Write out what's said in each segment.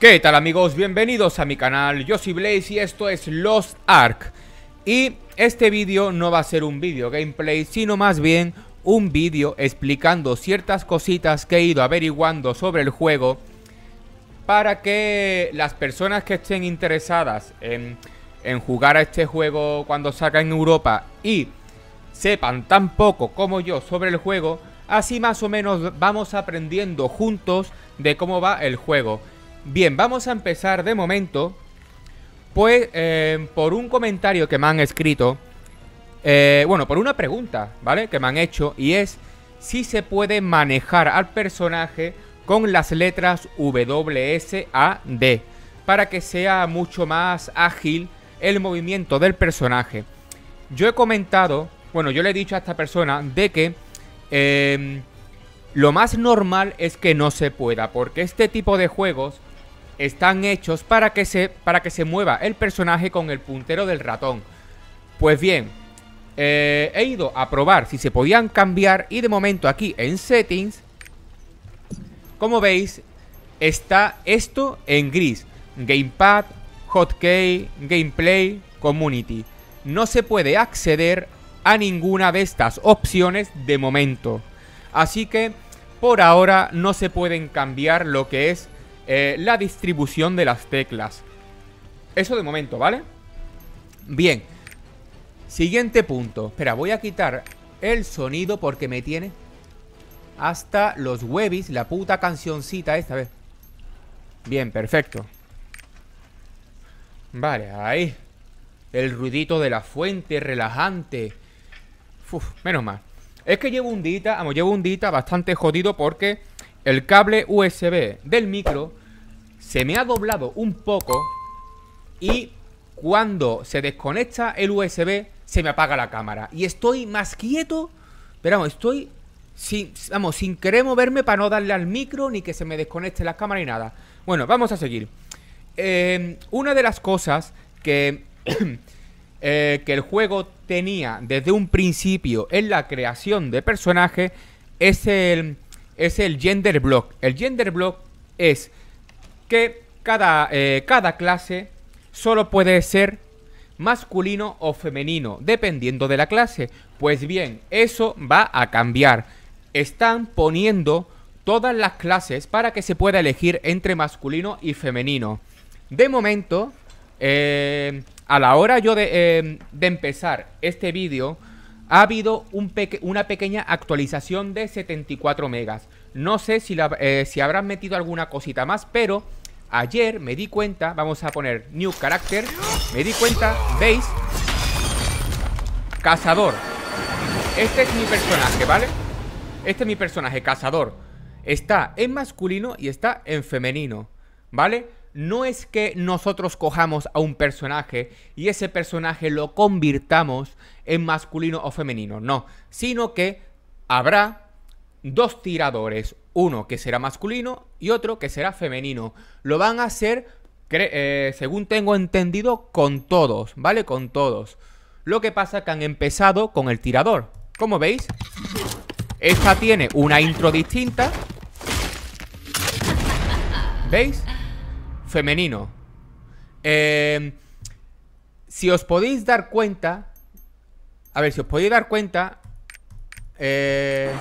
¿Qué tal amigos? Bienvenidos a mi canal, yo soy Blaze y esto es Lost Ark Y este vídeo no va a ser un vídeo gameplay, sino más bien un vídeo explicando ciertas cositas que he ido averiguando sobre el juego Para que las personas que estén interesadas en, en jugar a este juego cuando salga en Europa Y sepan tan poco como yo sobre el juego Así más o menos vamos aprendiendo juntos de cómo va el juego Bien, vamos a empezar de momento. Pues eh, por un comentario que me han escrito. Eh, bueno, por una pregunta, ¿vale? Que me han hecho. Y es si se puede manejar al personaje con las letras A, D Para que sea mucho más ágil el movimiento del personaje. Yo he comentado, bueno, yo le he dicho a esta persona de que eh, lo más normal es que no se pueda, porque este tipo de juegos están hechos para que se, para que se mueva el personaje con el puntero del ratón. Pues bien, eh, he ido a probar si se podían cambiar y de momento aquí en settings, como veis, está esto en gris. Gamepad, hotkey, gameplay, community. No se puede acceder a ninguna de estas opciones de momento. Así que por ahora no se pueden cambiar lo que es eh, la distribución de las teclas. Eso de momento, ¿vale? Bien. Siguiente punto. Espera, voy a quitar el sonido porque me tiene hasta los webis, la puta cancioncita esta vez. Bien, perfecto. Vale, ahí. El ruidito de la fuente, relajante. menos mal. Es que llevo un dita, vamos, llevo un dita bastante jodido porque el cable USB del micro se me ha doblado un poco y cuando se desconecta el USB se me apaga la cámara. Y estoy más quieto, pero vamos, estoy sin, vamos, sin querer moverme para no darle al micro ni que se me desconecte la cámara ni nada. Bueno, vamos a seguir. Em, una de las cosas que, eh, que el juego tenía desde un principio en la creación de personajes es el, es el gender block. El gender block es que cada, eh, cada clase solo puede ser masculino o femenino, dependiendo de la clase. Pues bien, eso va a cambiar. Están poniendo todas las clases para que se pueda elegir entre masculino y femenino. De momento, eh, a la hora yo eh, de, empezar este vídeo, ha habido una pequeña actualización de 74 megas. No sé si, si habrán metido alguna cosita más, pero Ayer me di cuenta, vamos a poner New Character Me di cuenta, ¿veis? Cazador Este es mi personaje, ¿vale? Este es mi personaje, cazador Está en masculino y está en femenino ¿Vale? No es que nosotros cojamos a un personaje y ese personaje lo convirtamos en masculino o femenino, no, sino que habrá dos tiradores, uno que será masculino y otro que será femenino. Lo van a hacer, eh, según tengo entendido, con todos, ¿vale? Con todos. Lo que pasa es que han empezado con el tirador. Como veis, esta tiene una intro distinta. ¿Veis? Femenino. Eh, si os podéis dar cuenta... A ver, si os podéis dar cuenta... Eh...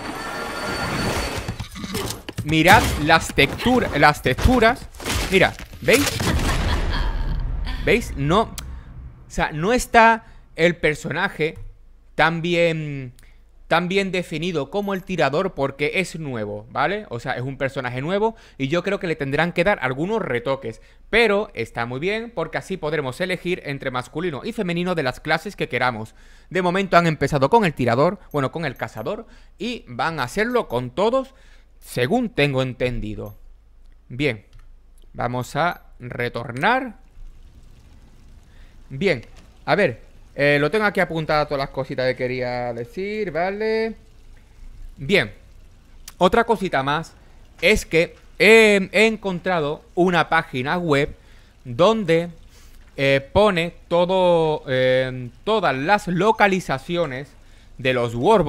Mirad las texturas Las texturas Mira, ¿veis? ¿Veis? No O sea, no está el personaje tan bien tan bien definido como el tirador porque es nuevo, ¿vale? O sea, es un personaje nuevo y yo creo que le tendrán que dar algunos retoques. Pero está muy bien porque así podremos elegir entre masculino y femenino de las clases que queramos. De momento han empezado con el tirador, bueno, con el cazador y van a hacerlo con todos según tengo entendido. Bien, vamos a retornar. Bien, a ver, eh, lo tengo aquí apuntado todas las cositas que quería decir, ¿vale? Bien, otra cosita más es que he, encontrado una página web donde eh, pone todo, eh, todas las localizaciones de los word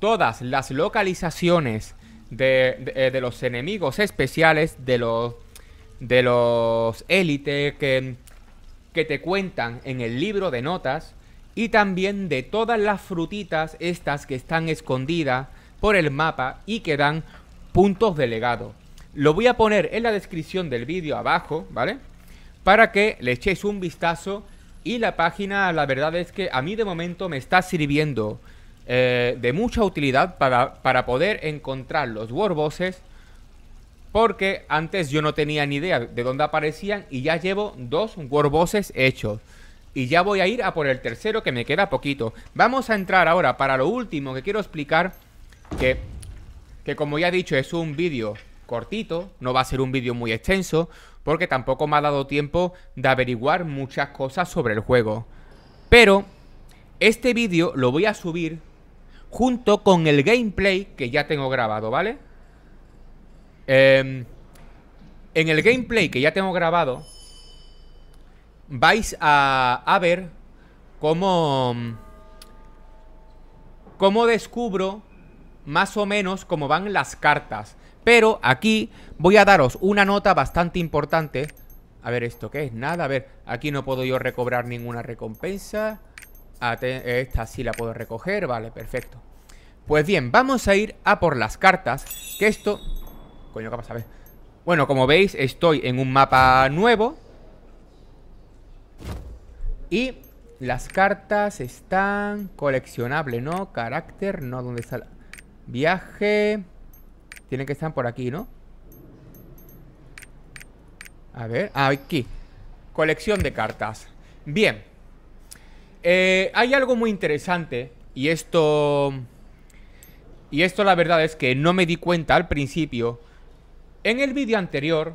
todas las localizaciones eh, de, los enemigos especiales, de los de los élites que, que te cuentan en el libro de notas y también de todas las frutitas estas que están escondidas por el mapa y que dan puntos de legado. Lo voy a poner en la descripción del vídeo abajo, ¿vale? Para que le echéis un vistazo y la página la verdad es que a mí de momento me está sirviendo eh, de mucha utilidad para, poder encontrar los Warbosses. Porque antes yo no tenía ni idea de dónde aparecían y ya llevo dos Warbosses hechos. Y ya voy a ir a por el tercero que me queda poquito. Vamos a entrar ahora para lo último que quiero explicar. Que, que como ya he dicho es un vídeo cortito, no va a ser un vídeo muy extenso, porque tampoco me ha dado tiempo de averiguar muchas cosas sobre el juego. Pero este vídeo lo voy a subir junto con el gameplay que ya tengo grabado, ¿vale? Em, en el gameplay que ya tengo grabado, vais a, a ver cómo, cómo descubro más o menos cómo van las cartas. Pero aquí voy a daros una nota bastante importante. A ver, ¿esto qué es? Nada, a ver, aquí no puedo yo recobrar ninguna recompensa esta sí la puedo recoger, vale, perfecto Pues bien, vamos a ir a por las cartas Que esto... Coño, ¿qué pasa? A ver. Bueno, como veis, estoy en un mapa nuevo Y las cartas están... coleccionables, ¿no? Carácter, no, ¿dónde está la... Viaje... Tienen que estar por aquí, ¿no? A ver, ah, aquí Colección de cartas Bien eh, hay algo muy interesante y esto... Y esto la verdad es que no me di cuenta al principio. En el vídeo anterior,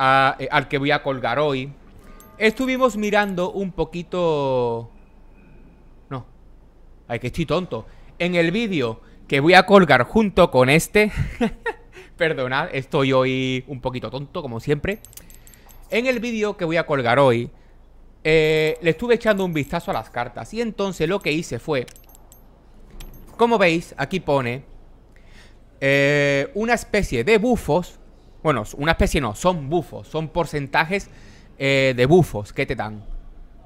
eh, al que voy a colgar hoy, estuvimos mirando un poquito... No. Ay, que estoy tonto. En el vídeo que voy a colgar junto con este... Perdonad, estoy hoy un poquito tonto, como siempre. En el vídeo que voy a colgar hoy, eh, le estuve echando un vistazo a las cartas. Y entonces lo que hice fue... Como veis, aquí pone... Eh, una especie de bufos. Bueno, una especie no, son bufos. Son porcentajes eh, de bufos que te dan.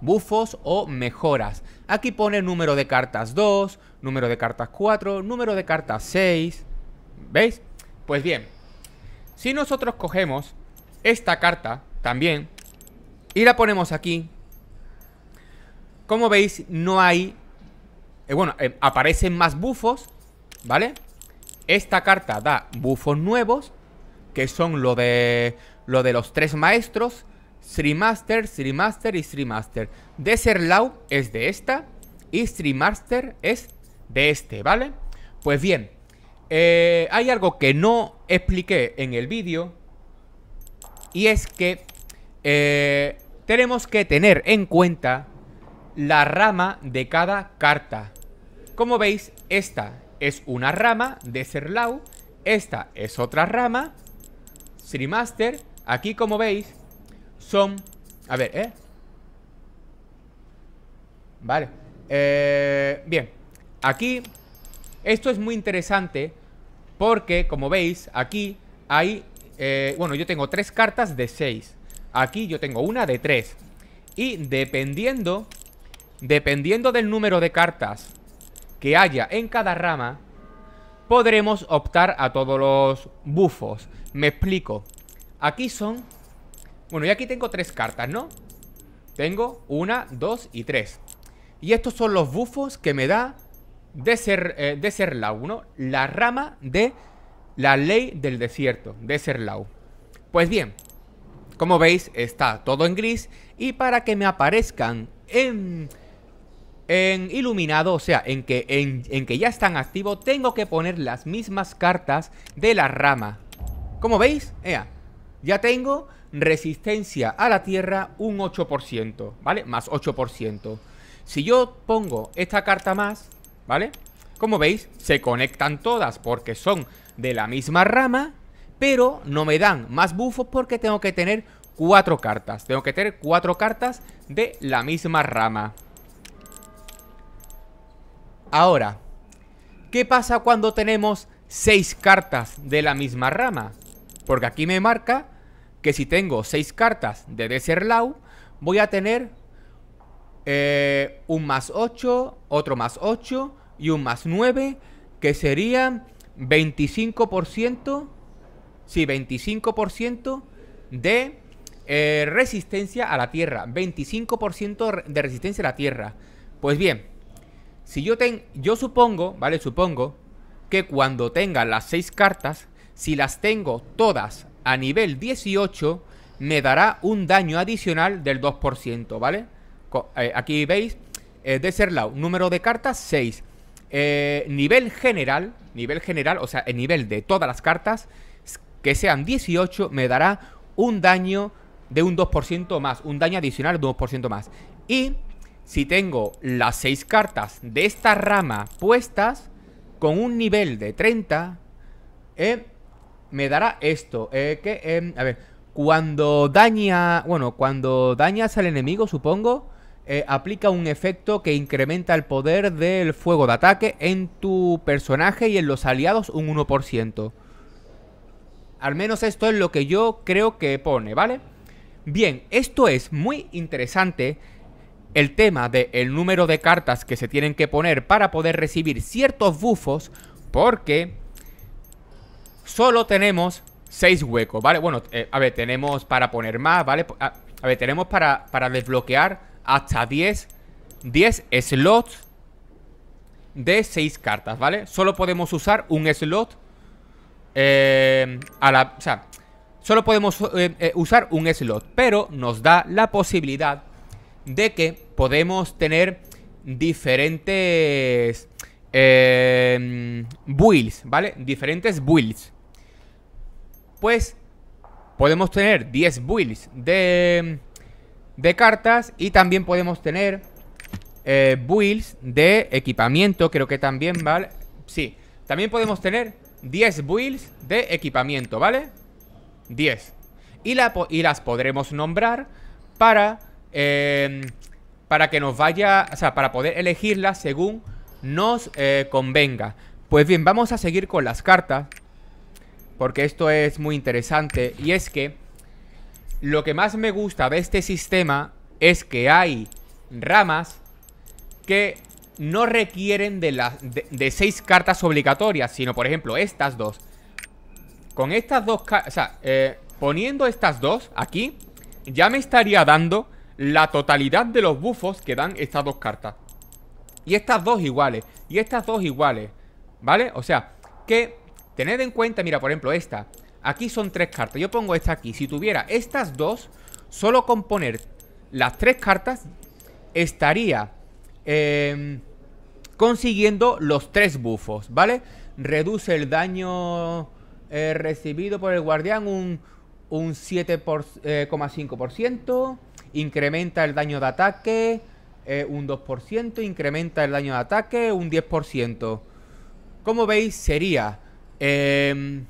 Bufos o mejoras. Aquí pone número de cartas 2, número de cartas 4, número de cartas 6. ¿Veis? Pues bien, si nosotros cogemos esta carta también y la ponemos aquí como veis, no hay... Eh, bueno, eh, aparecen más bufos, ¿vale? Esta carta da bufos nuevos, que son lo de, lo de los tres maestros, three master y Desert Deserlau es de esta y master es de este, ¿vale? Pues bien, eh, hay algo que no expliqué en el vídeo y es que tenemos que tener en cuenta la rama de cada carta. Como veis, esta es una rama de Serlau, esta es otra rama, Master, aquí como veis, son... A ver, ¿eh? Vale. Eh, bien, aquí esto es muy interesante porque, como veis, aquí hay... Eh, bueno, yo tengo tres cartas de seis. Aquí yo tengo una de tres. Y dependiendo Dependiendo del número de cartas que haya en cada rama, podremos optar a todos los bufos. Me explico. Aquí son... Bueno, y aquí tengo tres cartas, ¿no? Tengo una, dos y tres. Y estos son los bufos que me da de ser, eh, de ser ¿no? La rama de la ley del desierto, de ser uno Pues bien, como veis, está todo en gris. Y para que me aparezcan en en iluminado, o sea, en que, en, que ya están activos tengo que poner las mismas cartas de la rama. Como veis, ya tengo resistencia a la tierra un 8%, ¿vale? Más 8%. Si yo pongo esta carta más, ¿vale? Como veis, se conectan todas porque son de la misma rama, pero no me dan más bufos porque tengo que tener cuatro cartas. Tengo que tener cuatro cartas de la misma rama. Ahora, ¿qué pasa cuando tenemos 6 cartas de la misma rama? Porque aquí me marca que si tengo 6 cartas de Deserlau, voy a tener eh, un más 8, otro más 8 y un más 9, que sería 25%, sí, 25% de eh, resistencia a la Tierra, 25% de resistencia a la Tierra. Pues bien, si yo ten, yo supongo, ¿vale? Supongo que cuando tenga las 6 cartas, si las tengo todas a nivel 18, me dará un daño adicional del 2%, ¿vale? Eh, aquí veis, eh, de de lado. número de cartas 6. Eh, nivel general, nivel general, o sea, el nivel de todas las cartas, que sean 18, me dará un daño de un 2% más, un daño adicional de un 2% más. Y si tengo las 6 cartas de esta rama puestas, con un nivel de 30, eh, me dará esto. Eh, que, eh, a ver, cuando daña, bueno, cuando dañas al enemigo, supongo, aplica un efecto que incrementa el poder del fuego de ataque en tu personaje y en los aliados un 1%. Al menos esto es lo que yo creo que pone, ¿vale? Bien, esto es muy interesante el tema de el número de cartas que se tienen que poner para poder recibir ciertos bufos porque solo tenemos 6 huecos, ¿vale? Bueno, eh, a ver, tenemos para poner más, ¿vale? A, ver, tenemos para, desbloquear hasta 10, 10 slots de 6 cartas, ¿vale? Solo podemos usar un slot eh, a la... O sea, solo podemos eh, usar un slot, pero nos da la posibilidad de que podemos tener diferentes eh, builds, ¿vale? Diferentes builds. Pues podemos tener 10 builds de, de cartas y también podemos tener eh, builds de equipamiento, creo que también, ¿vale? Sí, también podemos tener 10 builds de equipamiento, ¿vale? 10. Y, y las podremos nombrar para Em, para que nos vaya, o sea, para poder elegirla según nos eh, convenga. Pues bien, vamos a seguir con las cartas, porque esto es muy interesante, y es que lo que más me gusta de este sistema es que hay ramas que no requieren de, las seis cartas obligatorias, sino por ejemplo estas dos. Con estas dos, o sea, eh, poniendo estas dos aquí, ya me estaría dando la totalidad de los bufos que dan estas dos cartas. Y estas dos iguales, y estas dos iguales, ¿vale? O sea, que tened en cuenta, mira, por ejemplo, esta. Aquí son tres cartas, yo pongo esta aquí. Si tuviera estas dos, solo con poner las tres cartas, estaría em, consiguiendo los tres bufos, ¿vale? Reduce el daño eh, recibido por el guardián un, un 7,5%. Eh, incrementa el daño de ataque un 2%, incrementa el daño de ataque un 10%. Como veis, sería... Em,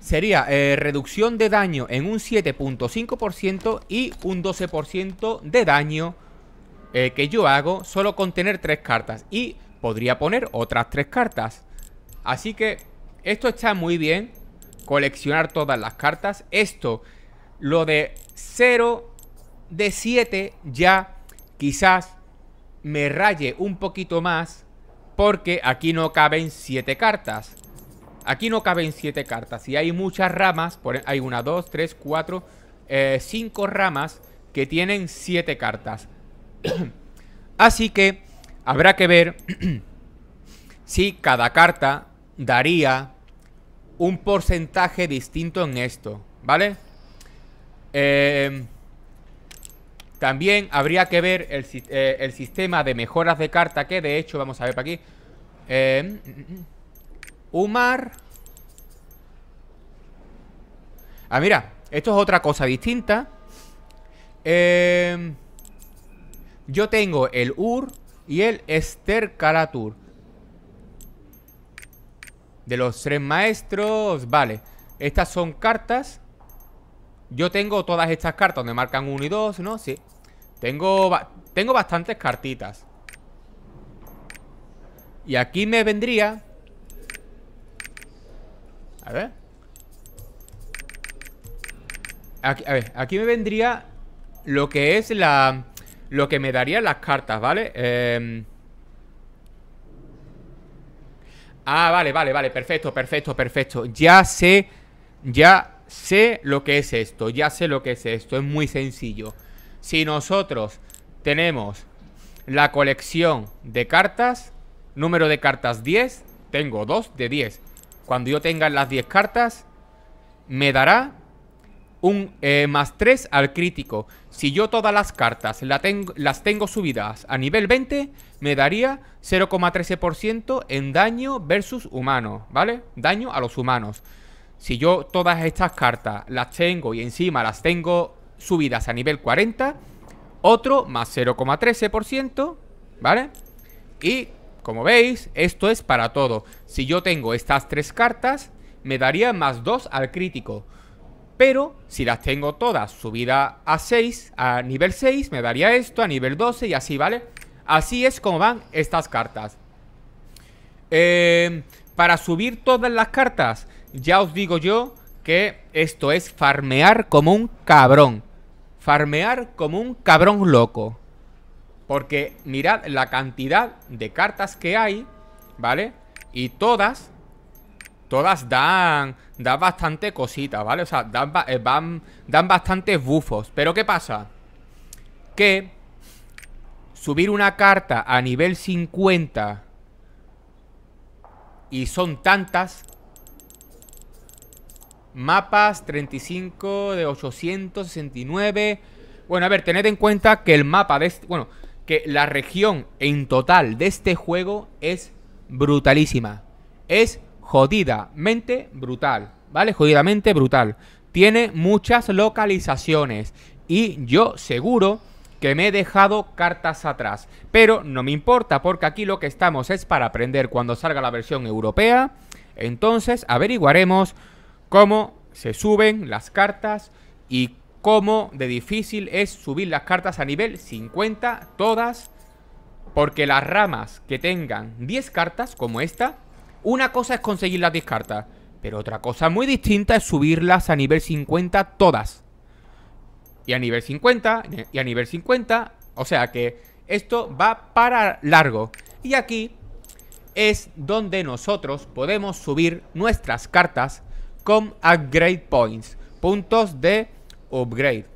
sería eh, reducción de daño en un 7.5% y un 12% de daño eh, que yo hago solo con tener tres cartas. Y podría poner otras tres cartas. Así que esto está muy bien, coleccionar todas las cartas. Esto, lo de 0 de 7 ya quizás me raye un poquito más porque aquí no caben 7 cartas. Aquí no caben 7 cartas y hay muchas ramas, por, e, hay una, dos, tres, cuatro, eh, cinco ramas que tienen 7 cartas. Así que habrá que ver si cada carta daría un porcentaje distinto en esto, ¿vale? Eh, también habría que ver eh, el, sistema de mejoras de carta que de hecho, vamos a ver para aquí. Eh, mm, mm, mm. Umar. Ah, mira, esto es otra cosa distinta. Eh, yo tengo el UR y el Ester Karatur. De los tres maestros, vale. Estas son cartas yo tengo todas estas cartas donde marcan 1 y 2, ¿no? Sí Tengo, tengo bastantes cartitas Y aquí me vendría A ver aquí, A ver, aquí me vendría Lo que es la... Lo que me darían las cartas, ¿vale? Em, ah, vale, vale, vale Perfecto, perfecto, perfecto Ya sé... Ya sé lo que es esto, ya sé lo que es esto, es muy sencillo. Si nosotros tenemos la colección de cartas, número de cartas 10, tengo 2 de 10. Cuando yo tenga las 10 cartas, me dará un eh, más 3 al crítico. Si yo todas las cartas las tengo subidas a nivel 20, me daría 0,13% en daño versus humano, ¿vale? Daño a los humanos. Si yo todas estas cartas las tengo y encima las tengo subidas a nivel 40, otro más 0,13%, ¿vale? Y como veis, esto es para todo. Si yo tengo estas tres cartas, me daría más 2 al crítico. Pero si las tengo todas subidas a 6, a nivel 6, me daría esto, a nivel 12 y así, ¿vale? Así es como van estas cartas. Eh, para subir todas las cartas, ya os digo yo que esto es farmear como un cabrón. Farmear como un cabrón loco. Porque mirad la cantidad de cartas que hay, ¿vale? Y todas, todas dan, dan bastante cositas, ¿vale? O sea, dan, eh, van, dan bastantes bufos. Pero ¿qué pasa? Que subir una carta a nivel 50 y son tantas mapas 35 de 869. Bueno, a ver, tened en cuenta que el mapa de este, bueno, que la región en total de este juego es brutalísima. Es jodidamente brutal, ¿vale? Jodidamente brutal. Tiene muchas localizaciones y yo seguro que me he dejado cartas atrás. Pero no me importa porque aquí lo que estamos es para aprender cuando salga la versión europea. Entonces averiguaremos cómo se suben las cartas y cómo de difícil es subir las cartas a nivel 50 todas porque las ramas que tengan 10 cartas como esta, una cosa es conseguir las 10 cartas, pero otra cosa muy distinta es subirlas a nivel 50 todas. Y a nivel 50 y a nivel 50, o sea que esto va para largo. Y aquí es donde nosotros podemos subir nuestras cartas con upgrade points, puntos de upgrade.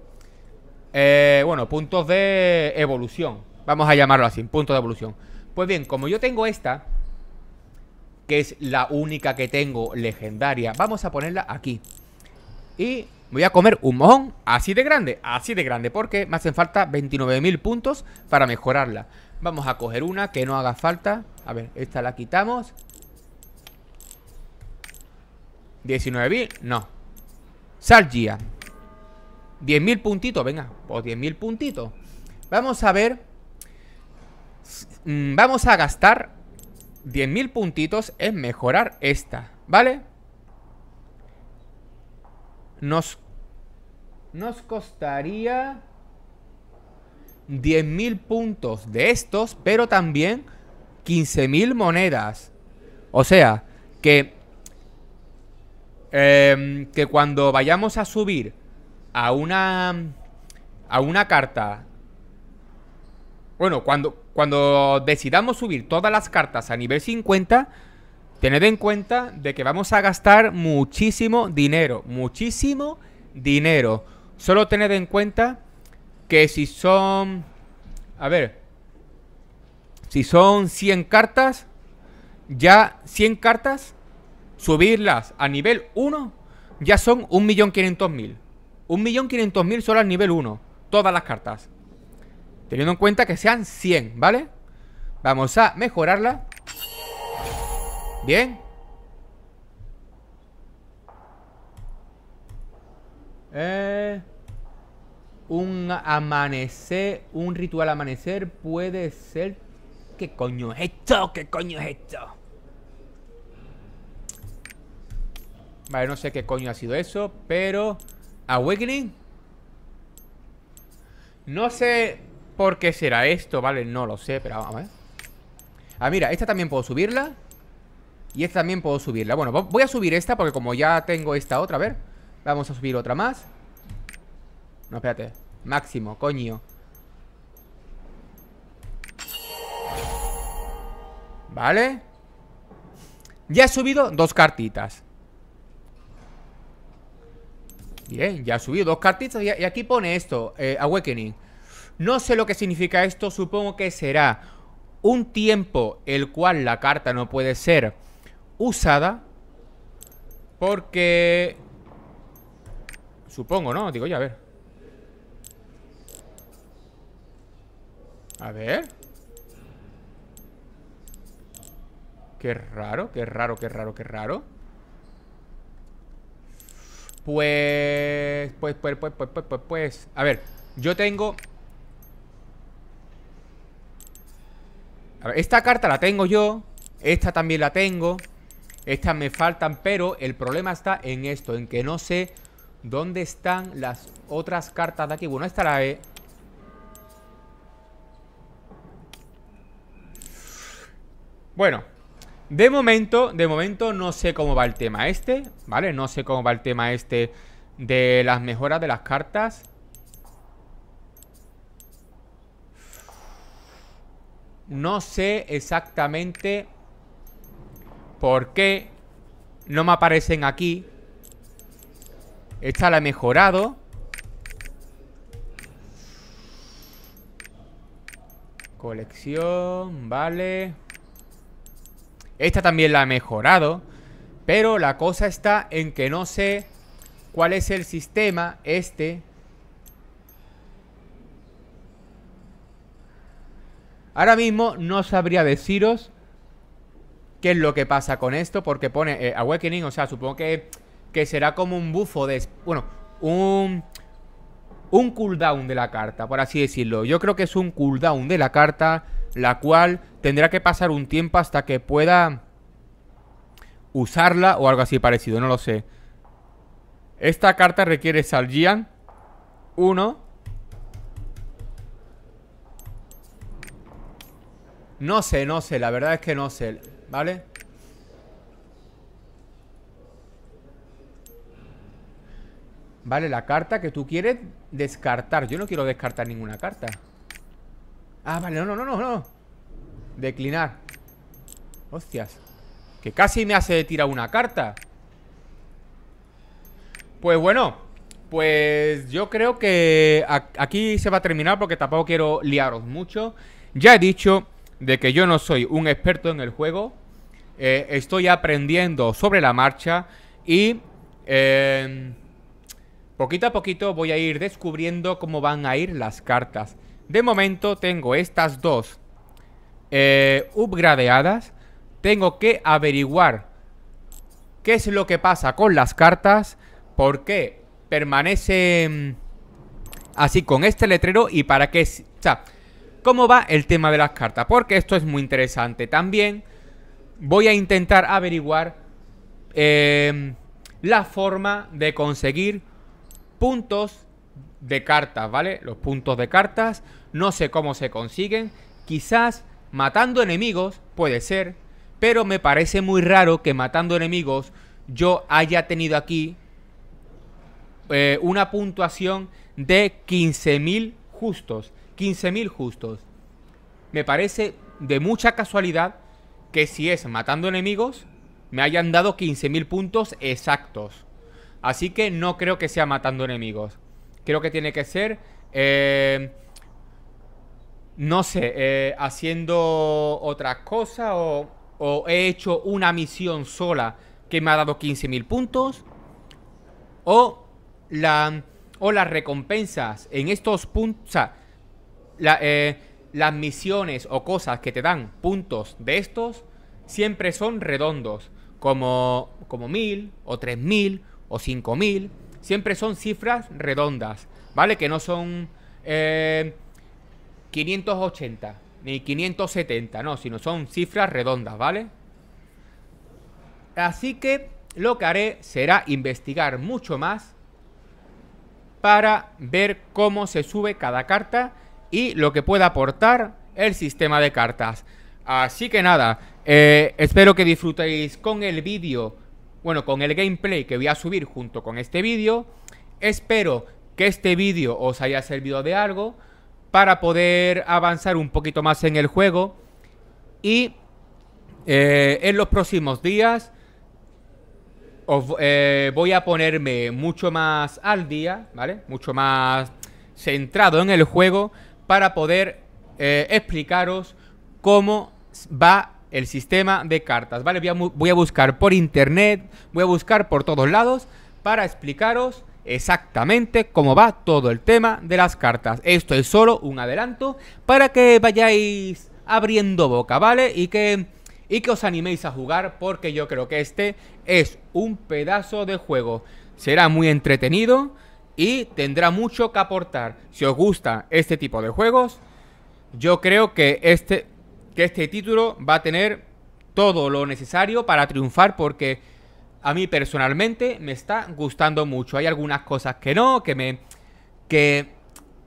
Eh, bueno, puntos de evolución, vamos a llamarlo así, puntos de evolución. Pues bien, como yo tengo esta, que es la única que tengo legendaria, vamos a ponerla aquí. Y voy a comer un mojón así de grande, así de grande, porque me hacen falta 29.000 puntos para mejorarla. Vamos a coger una que no haga falta. A ver, esta la quitamos. 19.000, no Sargia 10.000 puntitos, venga Pues 10.000 puntitos Vamos a ver mm, Vamos a gastar 10.000 puntitos en mejorar esta ¿Vale? Nos Nos costaría 10.000 puntos de estos Pero también 15.000 monedas O sea, que Em, que cuando vayamos a subir a una a una carta bueno, cuando, cuando decidamos subir todas las cartas a nivel 50, tened en cuenta de que vamos a gastar muchísimo dinero, muchísimo dinero. Solo tened en cuenta que si son, a ver, si son 100 cartas, ya 100 cartas subirlas a nivel 1 ya son 1.500.000. 1.500.000 solo al nivel 1. Todas las cartas. Teniendo en cuenta que sean 100, ¿vale? Vamos a mejorarla. Bien. Eh, un amanecer, un ritual amanecer puede ser... ¿Qué coño es esto? ¿Qué coño es esto? Vale, no sé qué coño ha sido eso, pero... Awakening. No sé por qué será esto, ¿vale? No lo sé, pero vamos a ver. Ah, mira, esta también puedo subirla. Y esta también puedo subirla. Bueno, voy a subir esta porque como ya tengo esta otra, a ver. Vamos a subir otra más. No, espérate. Máximo, coño. Vale. Ya he subido dos cartitas. Bien, eh, ya ha subido dos cartitas y, aquí pone esto, eh, Awakening. No sé lo que significa esto, supongo que será un tiempo el cual la carta no puede ser usada porque... Supongo, ¿no? Digo, ya, a ver. A ver. Qué raro, qué raro, qué raro, qué raro. Pues, pues, pues, pues, pues, pues, pues, pues, A ver, yo tengo... A ver, esta carta la tengo yo. Esta también la tengo. Estas me faltan, pero el problema está en esto, en que no sé dónde están las otras cartas de aquí. Bueno, esta la he... Bueno, de momento, de momento no sé cómo va el tema este, ¿vale? No sé cómo va el tema este de las mejoras de las cartas. No sé exactamente por qué no me aparecen aquí. Esta la he mejorado. Colección, vale. Esta también la ha mejorado. Pero la cosa está en que no sé cuál es el sistema este. Ahora mismo no sabría deciros qué es lo que pasa con esto, porque pone eh, Awakening, o sea, supongo que, que será como un bufo de... Bueno, un... Un cooldown de la carta, por así decirlo. Yo creo que es un cooldown de la carta la cual tendrá que pasar un tiempo hasta que pueda usarla o algo así parecido, no lo sé. Esta carta requiere Salgian 1. No sé, no sé, la verdad es que no sé, ¿vale? Vale, la carta que tú quieres descartar. Yo no quiero descartar ninguna carta. Ah, vale, no, no, no, no, Declinar Hostias Que casi me hace tirar una carta Pues bueno Pues yo creo que Aquí se va a terminar porque tampoco quiero liaros mucho Ya he dicho de que yo no soy un experto en el juego eh, Estoy aprendiendo sobre la marcha Y... Em, poquito a poquito voy a ir descubriendo cómo van a ir las cartas de momento tengo estas dos eh, upgradeadas. Tengo que averiguar qué es lo que pasa con las cartas, por qué permanece mm, así con este letrero y para qué... O sea, cómo va el tema de las cartas, porque esto es muy interesante. También voy a intentar averiguar em, la forma de conseguir puntos de cartas, ¿vale? Los puntos de cartas no sé cómo se consiguen, quizás matando enemigos, puede ser, pero me parece muy raro que matando enemigos yo haya tenido aquí eh, una puntuación de 15.000 justos, 15.000 justos. Me parece de mucha casualidad que si es matando enemigos, me hayan dado 15.000 puntos exactos. Así que no creo que sea matando enemigos. Creo que tiene que ser... Eh, no sé, eh, haciendo otra cosa o, he hecho una misión sola que me ha dado 15.000 puntos o, la, o las recompensas en estos puntos, o sea, eh, las misiones o cosas que te dan puntos de estos siempre son redondos, como, como 1000 o 3000 o 5000, siempre son cifras redondas, ¿vale? Que no son... Eh, 580, ni 570, no, sino son cifras redondas, ¿vale? Así que lo que haré será investigar mucho más para ver cómo se sube cada carta y lo que pueda aportar el sistema de cartas. Así que nada, eh, espero que disfrutéis con el vídeo, bueno, con el gameplay que voy a subir junto con este vídeo. Espero que este vídeo os haya servido de algo para poder avanzar un poquito más en el juego. Y eh, en los próximos días eh, voy a ponerme mucho más al día, ¿vale? Mucho más centrado en el juego para poder eh, explicaros cómo va el sistema de cartas, ¿vale? voy a buscar por internet, voy a buscar por todos lados para explicaros exactamente como va todo el tema de las cartas. Esto es solo un adelanto para que vayáis abriendo boca, ¿vale? Y que, y que os animéis a jugar porque yo creo que este es un pedazo de juego. Será muy entretenido y tendrá mucho que aportar. Si os gusta este tipo de juegos, yo creo que este, que este título va a tener todo lo necesario para triunfar porque a mí personalmente me está gustando mucho. Hay algunas cosas que no, que me, que,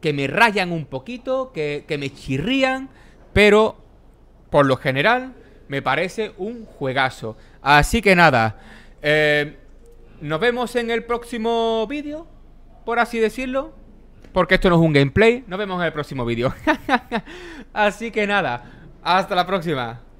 que me rayan un poquito, que, que me chirrían, pero por lo general me parece un juegazo. Así que nada, eh, nos vemos en el próximo vídeo, por así decirlo. Porque esto no es un gameplay. Nos vemos en el próximo vídeo. así que nada, hasta la próxima.